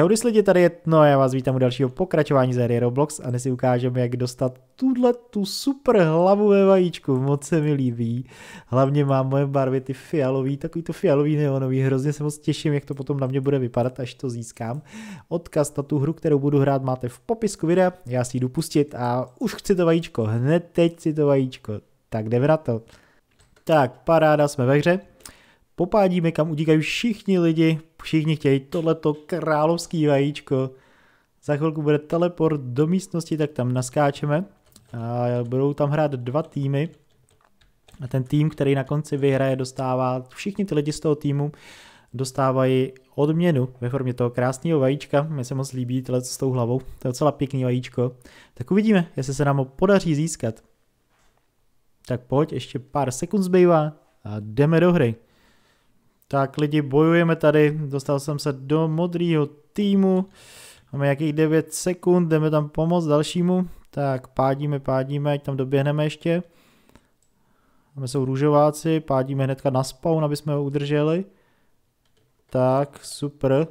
Čau, lidi, tady je no, já vás vítám u dalšího pokračování série Roblox a dnes si ukážeme, jak dostat tuhle tu super hlavu ve vajíčku, moc se mi líbí. Hlavně mám moje barvy ty fialový, takový to fialový neonový, hrozně se moc těším, jak to potom na mě bude vypadat, až to získám. Odkaz na tu hru, kterou budu hrát, máte v popisku videa, já si jdu pustit a už chci to vajíčko, hned teď si to vajíčko, tak jdeme na to. Tak, paráda, jsme ve hře. Popádíme, kam utíkají všichni lidi, Všichni chtějí tohleto královský vajíčko. Za chvilku bude teleport do místnosti, tak tam naskáčeme. A budou tam hrát dva týmy. A ten tým, který na konci vyhraje, dostává, všichni ty lidi z toho týmu dostávají odměnu ve formě toho krásného vajíčka. Mně se moc líbí tohle s tou hlavou, to je docela pěkný vajíčko. Tak uvidíme, jestli se nám ho podaří získat. Tak pojď, ještě pár sekund zbývá a jdeme do hry. Tak lidi, bojujeme tady, dostal jsem se do modrýho týmu, máme nějakých 9 sekund, jdeme tam pomoct dalšímu, tak pádíme, pádíme, ať tam doběhneme ještě. Máme jsou růžováci, pádíme hnedka na spawn, aby jsme ho udrželi. Tak, super.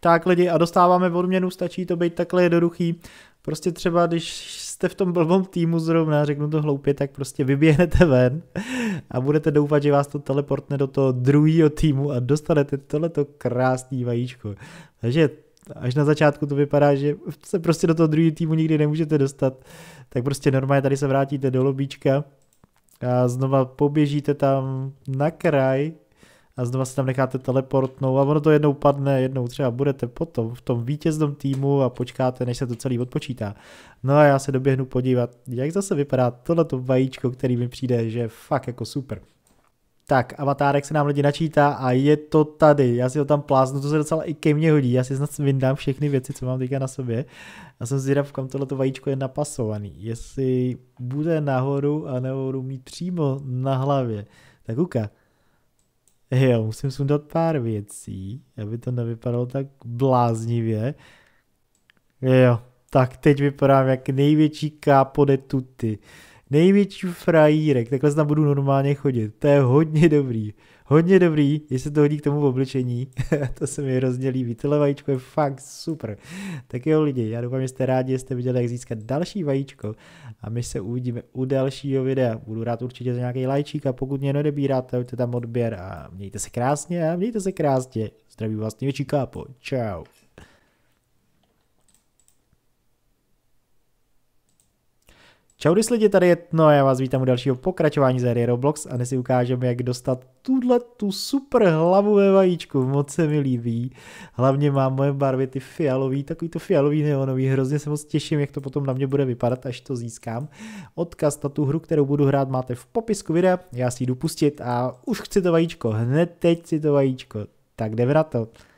Tak lidi, a dostáváme odměnu, stačí to být takhle jednoduchý. Prostě třeba, když jste v tom blbom týmu zrovna, řeknu to hloupě, tak prostě vyběhnete ven a budete doufat, že vás to teleportne do toho druhého týmu a dostanete tohleto krásný vajíčko. Takže až na začátku to vypadá, že se prostě do toho druhého týmu nikdy nemůžete dostat, tak prostě normálně tady se vrátíte do lobíčka a znova poběžíte tam na kraj a znova se tam necháte teleportnout a ono to jednou padne, jednou třeba budete potom v tom vítěznom týmu a počkáte, než se to celý odpočítá. No a já se doběhnu podívat, jak zase vypadá tohleto vajíčko, který mi přijde, že je fakt jako super. Tak, avatárek se nám lidi načítá a je to tady. Já si ho tam pláznu, to se docela i ke mně hodí. Já si snad vyndám všechny věci, co mám teďka na sobě. A jsem zvědav, kam tohleto vajíčko je napasovaný. Jestli bude nahoru a nahoru mít přímo na hlavě. Tak uka. Jo, musím sundat pár věcí, aby to nevypadalo tak bláznivě. Jo, tak teď vypadám jak největší kápo de tutti. Největší frajírek, takhle tam budu normálně chodit. To je hodně dobrý. Hodně dobrý, jestli to hodí k tomu obličení, to se mi hrozně líbí. Tohle vajíčko je fakt super. Tak jo lidi, já doufám, že jste rádi, že jste viděli, jak získat další vajíčko a my se uvidíme u dalšího videa. Budu rád určitě za nějaký lajčík a pokud mě neodebíráte, hoďte tam odběr a mějte se krásně a mějte se krásně. Zdraví vás největší kápo. Ciao. Čau, lidi, tady je no, já vás vítám u dalšího pokračování série Roblox a dnes si ukážeme, jak dostat tuhle tu super hlavu ve vajíčku, moc se mi líbí. Hlavně mám moje barvy ty fialový, takový to fialový neonový, hrozně se moc těším, jak to potom na mě bude vypadat, až to získám. Odkaz na tu hru, kterou budu hrát, máte v popisku videa, já si jdu pustit a už chci to vajíčko, hned teď si to vajíčko. Tak jdeme na to.